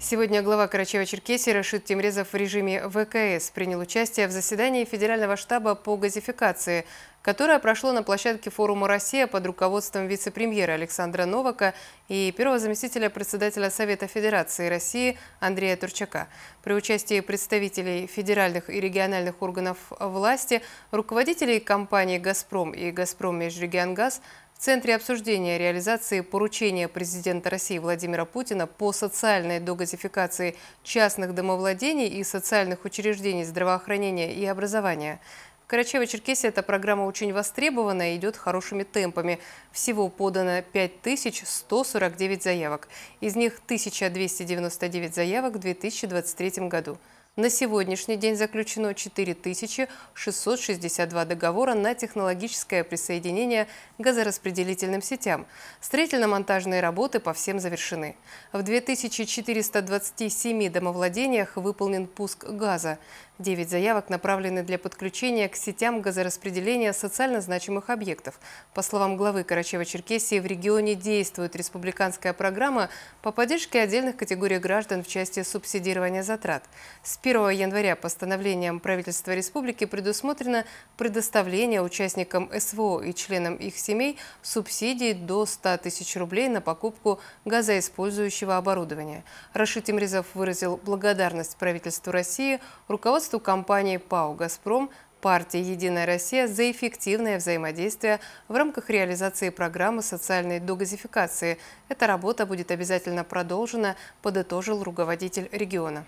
Сегодня глава Карачаева-Черкесии Рашид Тимрезов в режиме ВКС принял участие в заседании Федерального штаба по газификации, которое прошло на площадке форума «Россия» под руководством вице-премьера Александра Новака и первого заместителя председателя Совета Федерации России Андрея Турчака. При участии представителей федеральных и региональных органов власти, руководителей компаний «Газпром» и «Газпром Межрегионгаз», в центре обсуждения реализации поручения президента России Владимира Путина по социальной догазификации частных домовладений и социальных учреждений здравоохранения и образования. В Карачаево-Черкесии эта программа очень востребована и идет хорошими темпами. Всего подано 5149 заявок. Из них 1299 заявок в 2023 году. На сегодняшний день заключено 4662 договора на технологическое присоединение к газораспределительным сетям. Строительно-монтажные работы по всем завершены. В 2427 домовладениях выполнен пуск газа. Девять заявок направлены для подключения к сетям газораспределения социально значимых объектов. По словам главы Карачева-Черкесии, в регионе действует республиканская программа по поддержке отдельных категорий граждан в части субсидирования затрат. С 1 января постановлением правительства республики предусмотрено предоставление участникам СВО и членам их семей субсидий до 100 тысяч рублей на покупку газоиспользующего оборудования. Рашид Имризов выразил благодарность правительству России, руководству руководству компании ПАО «Газпром» партии «Единая Россия» за эффективное взаимодействие в рамках реализации программы социальной догазификации. Эта работа будет обязательно продолжена, подытожил руководитель региона.